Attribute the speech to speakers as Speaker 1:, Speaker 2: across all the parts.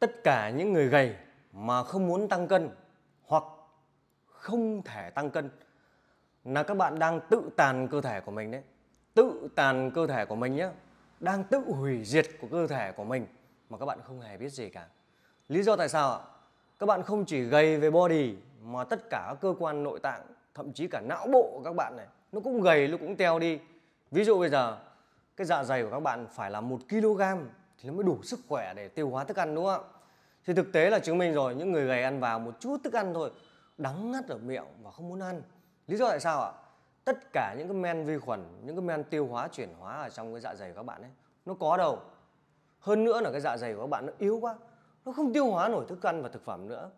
Speaker 1: tất cả những người gầy mà không muốn tăng cân hoặc không thể tăng cân là các bạn đang tự tàn cơ thể của mình đấy tự tàn cơ thể của mình nhé đang tự hủy diệt của cơ thể của mình mà các bạn không hề biết gì cả lý do tại sao ạ các bạn không chỉ gầy về body mà tất cả cơ quan nội tạng thậm chí cả não bộ của các bạn này nó cũng gầy nó cũng teo đi ví dụ bây giờ cái dạ dày của các bạn phải là một kg thì nó mới đủ sức khỏe để tiêu hóa thức ăn đúng không ạ thì thực tế là chứng minh rồi những người gầy ăn vào một chút thức ăn thôi đắng ngắt ở miệng và không muốn ăn lý do tại sao ạ tất cả những cái men vi khuẩn những cái men tiêu hóa chuyển hóa ở trong cái dạ dày của các bạn ấy nó có đâu hơn nữa là cái dạ dày của các bạn nó yếu quá nó không tiêu hóa nổi thức ăn và thực phẩm nữa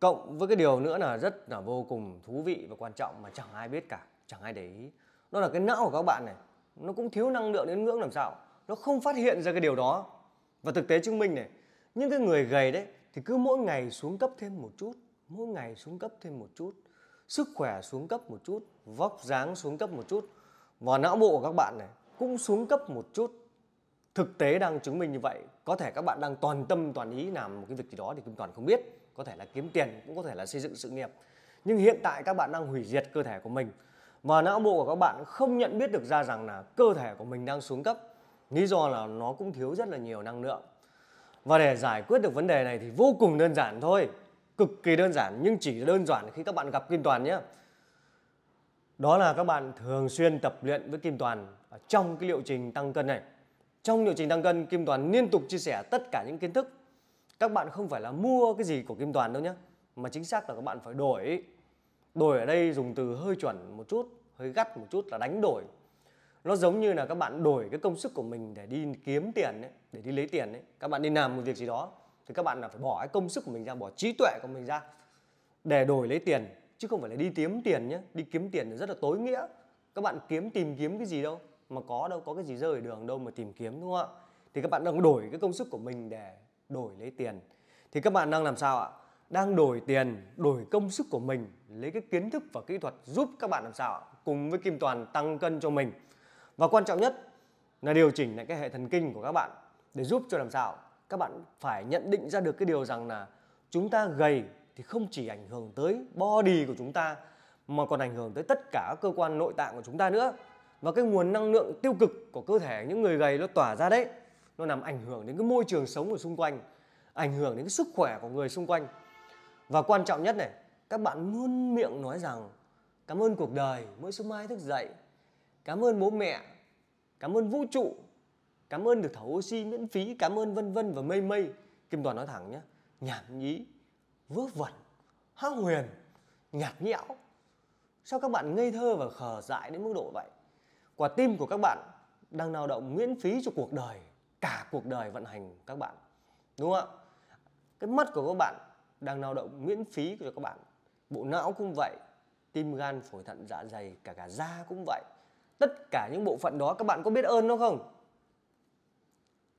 Speaker 1: cộng với cái điều nữa là rất là vô cùng thú vị và quan trọng mà chẳng ai biết cả chẳng ai để ý đó là cái não của các bạn này nó cũng thiếu năng lượng đến ngưỡng làm sao nó không phát hiện ra cái điều đó và thực tế chứng minh này những cái người gầy đấy thì cứ mỗi ngày xuống cấp thêm một chút mỗi ngày xuống cấp thêm một chút sức khỏe xuống cấp một chút vóc dáng xuống cấp một chút và não bộ của các bạn này cũng xuống cấp một chút thực tế đang chứng minh như vậy có thể các bạn đang toàn tâm toàn ý làm một cái việc gì đó thì kim toàn không biết có thể là kiếm tiền cũng có thể là xây dựng sự nghiệp nhưng hiện tại các bạn đang hủy diệt cơ thể của mình và não bộ của các bạn không nhận biết được ra rằng là cơ thể của mình đang xuống cấp lý do là nó cũng thiếu rất là nhiều năng lượng và để giải quyết được vấn đề này thì vô cùng đơn giản thôi cực kỳ đơn giản nhưng chỉ đơn giản khi các bạn gặp kim toàn nhé đó là các bạn thường xuyên tập luyện với kim toàn trong cái liệu trình tăng cân này trong liệu trình tăng cân kim toàn liên tục chia sẻ tất cả những kiến thức các bạn không phải là mua cái gì của kim toàn đâu nhé mà chính xác là các bạn phải đổi đổi ở đây dùng từ hơi chuẩn một chút hơi gắt một chút là đánh đổi nó giống như là các bạn đổi cái công sức của mình để đi kiếm tiền ấy, để đi lấy tiền ấy các bạn đi làm một việc gì đó thì các bạn là phải bỏ cái công sức của mình ra bỏ trí tuệ của mình ra để đổi lấy tiền chứ không phải là đi kiếm tiền nhé đi kiếm tiền là rất là tối nghĩa các bạn kiếm tìm kiếm cái gì đâu mà có đâu có cái gì rơi đường đâu mà tìm kiếm đúng không ạ thì các bạn đang đổi cái công sức của mình để đổi lấy tiền thì các bạn đang làm sao ạ đang đổi tiền đổi công sức của mình lấy cái kiến thức và kỹ thuật giúp các bạn làm sao ạ cùng với kim toàn tăng cân cho mình và quan trọng nhất là điều chỉnh lại cái hệ thần kinh của các bạn để giúp cho làm sao các bạn phải nhận định ra được cái điều rằng là chúng ta gầy thì không chỉ ảnh hưởng tới body của chúng ta mà còn ảnh hưởng tới tất cả các cơ quan nội tạng của chúng ta nữa và cái nguồn năng lượng tiêu cực của cơ thể những người gầy nó tỏa ra đấy nó làm ảnh hưởng đến cái môi trường sống của xung quanh ảnh hưởng đến cái sức khỏe của người xung quanh và quan trọng nhất này các bạn luôn miệng nói rằng cảm ơn cuộc đời mỗi sớm mai thức dậy cảm ơn bố mẹ cảm ơn vũ trụ cảm ơn được thở oxy miễn phí cảm ơn vân vân và mây mây kim toàn nói thẳng nhé nhảm nhí vớ vẩn hão huyền nhạt nhẽo sao các bạn ngây thơ và khờ dại đến mức độ vậy quả tim của các bạn đang lao động miễn phí cho cuộc đời cả cuộc đời vận hành các bạn đúng không ạ cái mắt của các bạn đang lao động miễn phí cho các bạn bộ não cũng vậy tim gan phổi thận dạ dày cả cả da cũng vậy tất cả những bộ phận đó các bạn có biết ơn nó không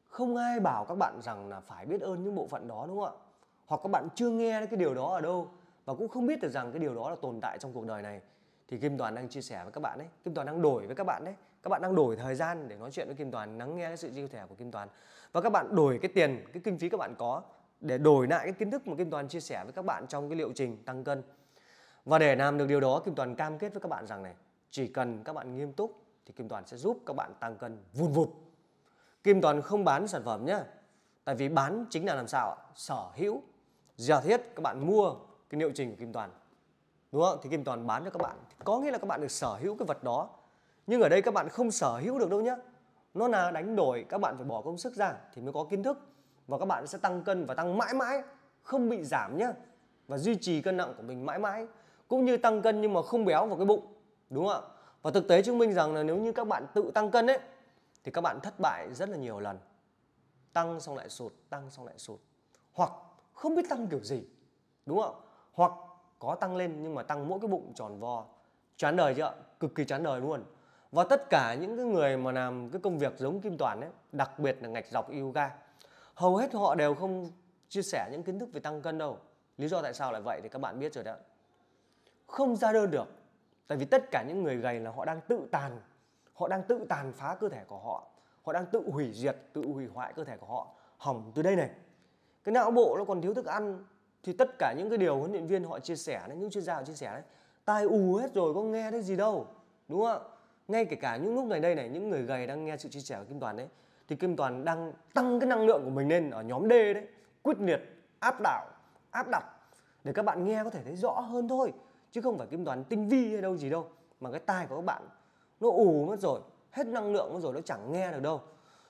Speaker 1: không ai bảo các bạn rằng là phải biết ơn những bộ phận đó đúng không ạ hoặc các bạn chưa nghe cái điều đó ở đâu và cũng không biết được rằng cái điều đó là tồn tại trong cuộc đời này thì Kim Toàn đang chia sẻ với các bạn đấy Kim Toàn đang đổi với các bạn đấy các bạn đang đổi thời gian để nói chuyện với Kim Toàn lắng nghe cái sự chia sẻ của Kim Toàn và các bạn đổi cái tiền cái kinh phí các bạn có để đổi lại cái kiến thức mà Kim Toàn chia sẻ với các bạn trong cái liệu trình tăng cân và để làm được điều đó Kim Toàn cam kết với các bạn rằng này chỉ cần các bạn nghiêm túc thì Kim Toàn sẽ giúp các bạn tăng cân vun vụt. Kim Toàn không bán sản phẩm nhé. Tại vì bán chính là làm sao Sở hữu. Giả thiết các bạn mua cái liệu trình của Kim Toàn. Đúng không? Thì Kim Toàn bán cho các bạn. có nghĩa là các bạn được sở hữu cái vật đó. Nhưng ở đây các bạn không sở hữu được đâu nhé. Nó là đánh đổi các bạn phải bỏ công sức ra thì mới có kiến thức. Và các bạn sẽ tăng cân và tăng mãi mãi. Không bị giảm nhé. Và duy trì cân nặng của mình mãi mãi. Cũng như tăng cân nhưng mà không béo vào cái bụng đúng không ạ và thực tế chứng minh rằng là nếu như các bạn tự tăng cân ấy thì các bạn thất bại rất là nhiều lần tăng xong lại sụt tăng xong lại sụt hoặc không biết tăng kiểu gì đúng không ạ hoặc có tăng lên nhưng mà tăng mỗi cái bụng tròn vo chán đời chưa cực kỳ chán đời luôn và tất cả những cái người mà làm cái công việc giống kim toàn ấy đặc biệt là ngạch dọc yoga hầu hết họ đều không chia sẻ những kiến thức về tăng cân đâu lý do tại sao lại vậy thì các bạn biết rồi đó không ra đơn được tại vì tất cả những người gầy là họ đang tự tàn họ đang tự tàn phá cơ thể của họ họ đang tự hủy diệt tự hủy hoại cơ thể của họ hỏng từ đây này cái não bộ nó còn thiếu thức ăn thì tất cả những cái điều huấn luyện viên họ chia sẻ đấy những chuyên gia họ chia sẻ đấy tai ù hết rồi có nghe thấy gì đâu đúng không ạ ngay kể cả những lúc này đây này những người gầy đang nghe sự chia sẻ của kim toàn đấy thì kim toàn đang tăng cái năng lượng của mình lên ở nhóm d đấy quyết liệt áp đảo áp đặt để các bạn nghe có thể thấy rõ hơn thôi chứ không phải kiếm toán tinh vi hay đâu gì đâu mà cái tai của các bạn nó ù mất rồi hết năng lượng mất rồi nó chẳng nghe được đâu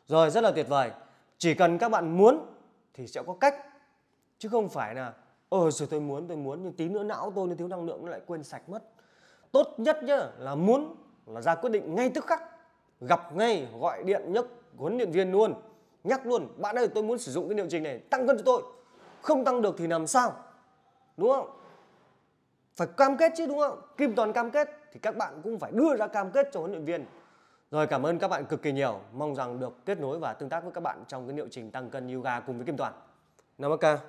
Speaker 1: rồi rất là tuyệt vời chỉ cần các bạn muốn thì sẽ có cách chứ không phải là ờ rồi tôi muốn tôi muốn nhưng tí nữa não tôi nó thiếu năng lượng nó lại quên sạch mất tốt nhất nhá là muốn là ra quyết định ngay tức khắc gặp ngay gọi điện nhấc huấn luyện viên luôn nhắc luôn bạn ơi tôi muốn sử dụng cái liệu trình này tăng cân cho tôi không tăng được thì làm sao đúng không phải cam kết chứ đúng không kim toàn cam kết thì các bạn cũng phải đưa ra cam kết cho huấn luyện viên rồi cảm ơn các bạn cực kỳ nhiều mong rằng được kết nối và tương tác với các bạn trong cái liệu trình tăng cân yoga cùng với kim toàn namaskar